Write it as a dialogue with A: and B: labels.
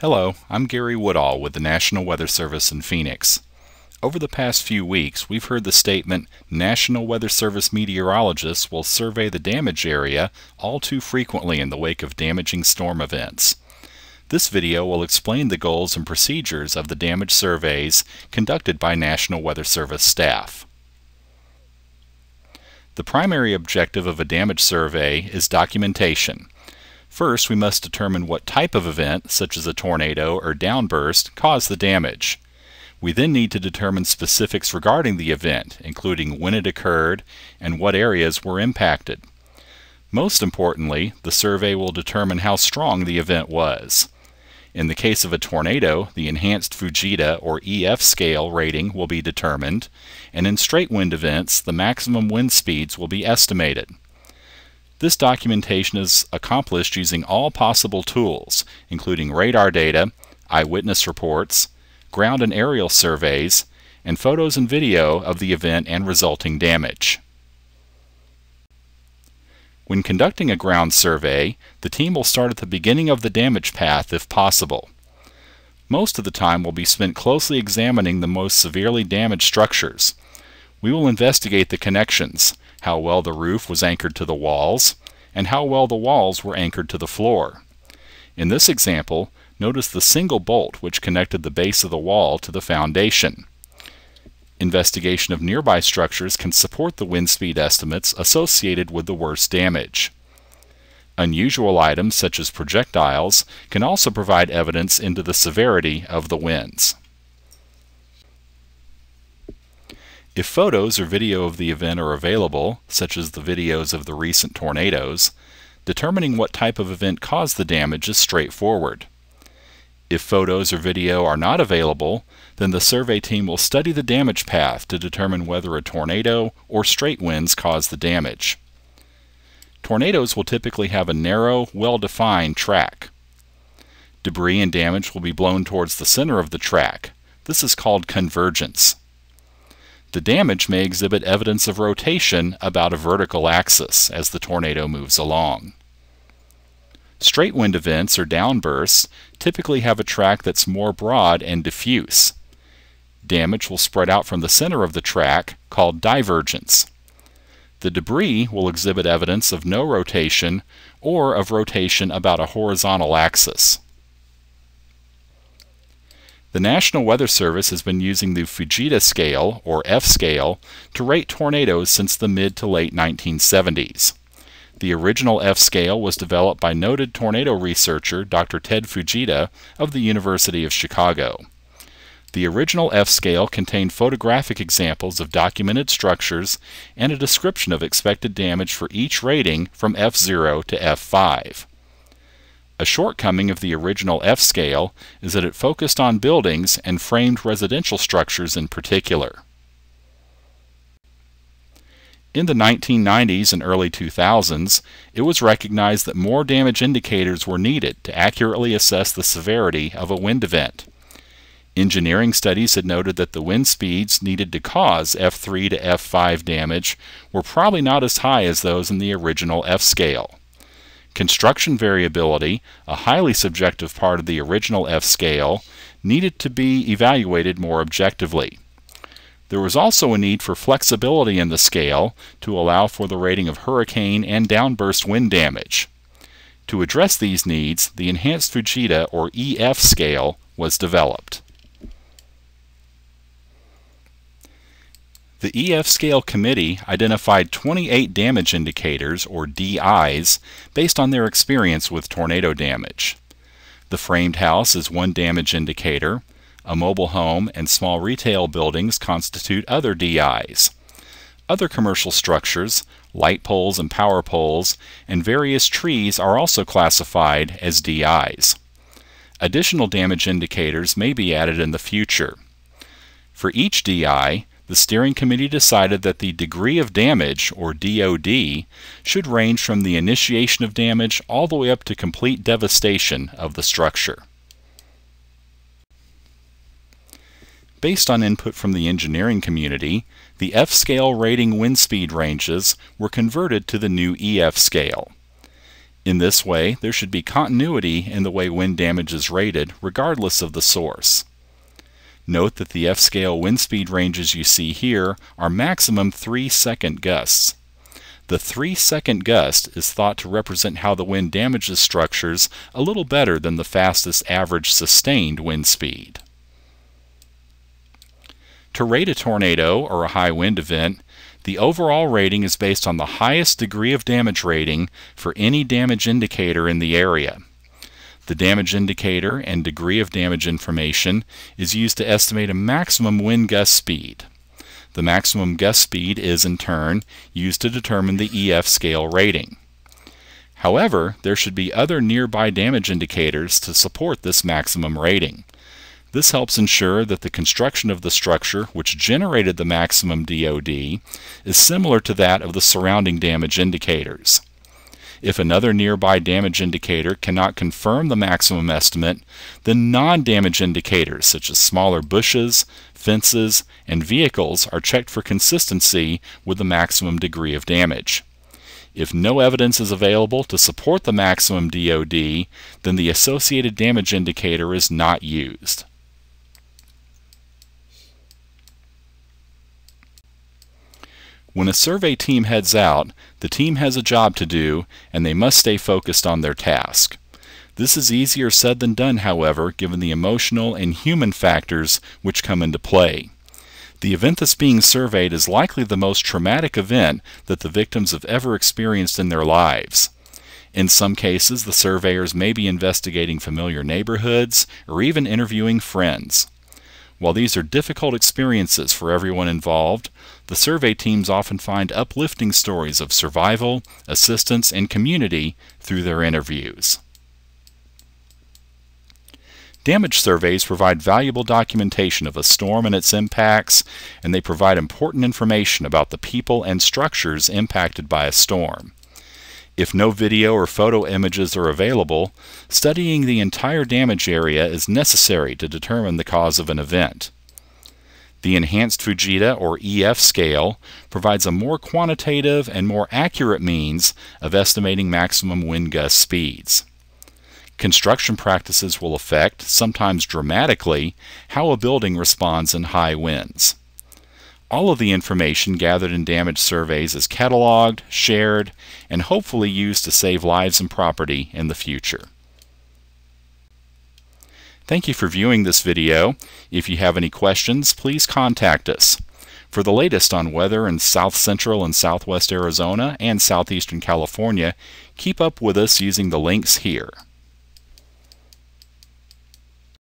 A: Hello, I'm Gary Woodall with the National Weather Service in Phoenix. Over the past few weeks, we've heard the statement National Weather Service meteorologists will survey the damage area all too frequently in the wake of damaging storm events. This video will explain the goals and procedures of the damage surveys conducted by National Weather Service staff. The primary objective of a damage survey is documentation First, we must determine what type of event, such as a tornado or downburst, caused the damage. We then need to determine specifics regarding the event, including when it occurred and what areas were impacted. Most importantly, the survey will determine how strong the event was. In the case of a tornado, the enhanced Fujita or EF scale rating will be determined, and in straight wind events, the maximum wind speeds will be estimated. This documentation is accomplished using all possible tools, including radar data, eyewitness reports, ground and aerial surveys, and photos and video of the event and resulting damage. When conducting a ground survey, the team will start at the beginning of the damage path if possible. Most of the time will be spent closely examining the most severely damaged structures. We will investigate the connections, how well the roof was anchored to the walls, and how well the walls were anchored to the floor. In this example, notice the single bolt which connected the base of the wall to the foundation. Investigation of nearby structures can support the wind speed estimates associated with the worst damage. Unusual items such as projectiles can also provide evidence into the severity of the winds. If photos or video of the event are available, such as the videos of the recent tornadoes, determining what type of event caused the damage is straightforward. If photos or video are not available, then the survey team will study the damage path to determine whether a tornado or straight winds caused the damage. Tornadoes will typically have a narrow, well-defined track. Debris and damage will be blown towards the center of the track. This is called convergence. The damage may exhibit evidence of rotation about a vertical axis as the tornado moves along. Straight wind events or downbursts typically have a track that's more broad and diffuse. Damage will spread out from the center of the track, called divergence. The debris will exhibit evidence of no rotation or of rotation about a horizontal axis. The National Weather Service has been using the Fujita scale, or F scale, to rate tornadoes since the mid to late 1970s. The original F scale was developed by noted tornado researcher Dr. Ted Fujita of the University of Chicago. The original F scale contained photographic examples of documented structures and a description of expected damage for each rating from F0 to F5. A shortcoming of the original F scale is that it focused on buildings and framed residential structures in particular. In the 1990s and early 2000s, it was recognized that more damage indicators were needed to accurately assess the severity of a wind event. Engineering studies had noted that the wind speeds needed to cause F3 to F5 damage were probably not as high as those in the original F scale. Construction variability, a highly subjective part of the original F scale, needed to be evaluated more objectively. There was also a need for flexibility in the scale to allow for the rating of hurricane and downburst wind damage. To address these needs, the Enhanced Fujita or EF scale was developed. The EF Scale Committee identified 28 damage indicators, or DIs, based on their experience with tornado damage. The framed house is one damage indicator, a mobile home and small retail buildings constitute other DIs. Other commercial structures, light poles and power poles, and various trees are also classified as DIs. Additional damage indicators may be added in the future. For each DI, the steering committee decided that the degree of damage, or DOD, should range from the initiation of damage all the way up to complete devastation of the structure. Based on input from the engineering community, the F-scale rating wind speed ranges were converted to the new EF scale. In this way, there should be continuity in the way wind damage is rated regardless of the source. Note that the F-scale wind speed ranges you see here are maximum 3-second gusts. The 3-second gust is thought to represent how the wind damages structures a little better than the fastest average sustained wind speed. To rate a tornado or a high wind event, the overall rating is based on the highest degree of damage rating for any damage indicator in the area. The damage indicator and degree of damage information is used to estimate a maximum wind gust speed. The maximum gust speed is, in turn, used to determine the EF scale rating. However, there should be other nearby damage indicators to support this maximum rating. This helps ensure that the construction of the structure which generated the maximum DOD is similar to that of the surrounding damage indicators. If another nearby damage indicator cannot confirm the maximum estimate, then non-damage indicators such as smaller bushes, fences, and vehicles are checked for consistency with the maximum degree of damage. If no evidence is available to support the maximum DOD, then the associated damage indicator is not used. When a survey team heads out, the team has a job to do and they must stay focused on their task. This is easier said than done, however, given the emotional and human factors which come into play. The event that's being surveyed is likely the most traumatic event that the victims have ever experienced in their lives. In some cases, the surveyors may be investigating familiar neighborhoods or even interviewing friends. While these are difficult experiences for everyone involved, the survey teams often find uplifting stories of survival, assistance, and community through their interviews. Damage surveys provide valuable documentation of a storm and its impacts, and they provide important information about the people and structures impacted by a storm. If no video or photo images are available, studying the entire damage area is necessary to determine the cause of an event. The Enhanced Fujita or EF scale provides a more quantitative and more accurate means of estimating maximum wind gust speeds. Construction practices will affect, sometimes dramatically, how a building responds in high winds. All of the information gathered in damage surveys is cataloged, shared, and hopefully used to save lives and property in the future. Thank you for viewing this video. If you have any questions, please contact us. For the latest on weather in south central and southwest Arizona and southeastern California, keep up with us using the links here.